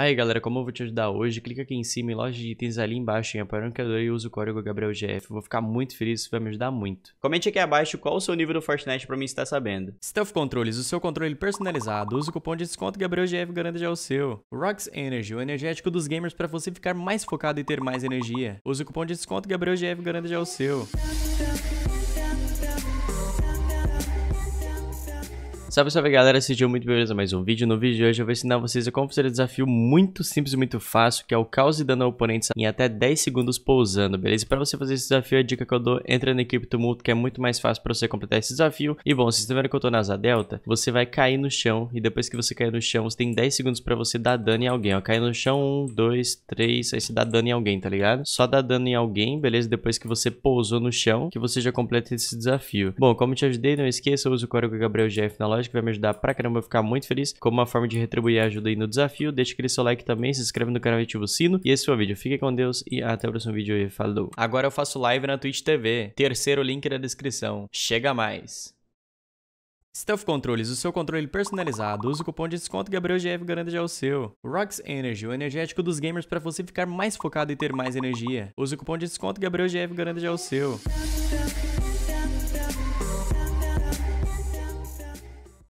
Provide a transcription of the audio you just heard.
Aí galera, como eu vou te ajudar hoje, clica aqui em cima em loja de itens ali embaixo em apoiar e usa o código GabrielGF. Vou ficar muito feliz, isso vai me ajudar muito. Comente aqui abaixo qual o seu nível do Fortnite pra mim estar sabendo. Stealth Controles, o seu controle personalizado. Usa o cupom de desconto GabrielGF garanta já o seu. Rocks Energy, o energético dos gamers pra você ficar mais focado e ter mais energia. Usa o cupom de desconto GabrielGF garanta já o seu. Salve, salve galera, sejam muito bem-vindos a mais um vídeo. No vídeo de hoje eu vou ensinar vocês a como fazer um desafio muito simples e muito fácil, que é o caos e dano ao oponente em até 10 segundos pousando, beleza? para pra você fazer esse desafio, a dica que eu dou, entra na equipe Tumulto, que é muito mais fácil pra você completar esse desafio. E bom, vocês estão vendo que eu tô na asa delta, você vai cair no chão, e depois que você cair no chão, você tem 10 segundos pra você dar dano em alguém, ó. Cair no chão, 1, 2, 3, aí você dá dano em alguém, tá ligado? Só dá dano em alguém, beleza? Depois que você pousou no chão, que você já completa esse desafio. Bom, como eu te ajudei, não esqueça, usa o código Gabriel GF na loja que vai me ajudar pra caramba, eu ficar muito feliz. Como uma forma de retribuir a ajuda aí no desafio, deixa aquele seu like também, se inscreve no canal e ativa o sino. E esse foi o vídeo. Fique com Deus e até o próximo vídeo falou. Agora eu faço live na Twitch TV. Terceiro link na descrição. Chega mais. Stealth Controles, o seu controle personalizado. Use o cupom de desconto GabrielGF garante já o seu. Rocks Energy, o energético dos gamers para você ficar mais focado e ter mais energia. Use o cupom de desconto GabrielGF garante já o seu.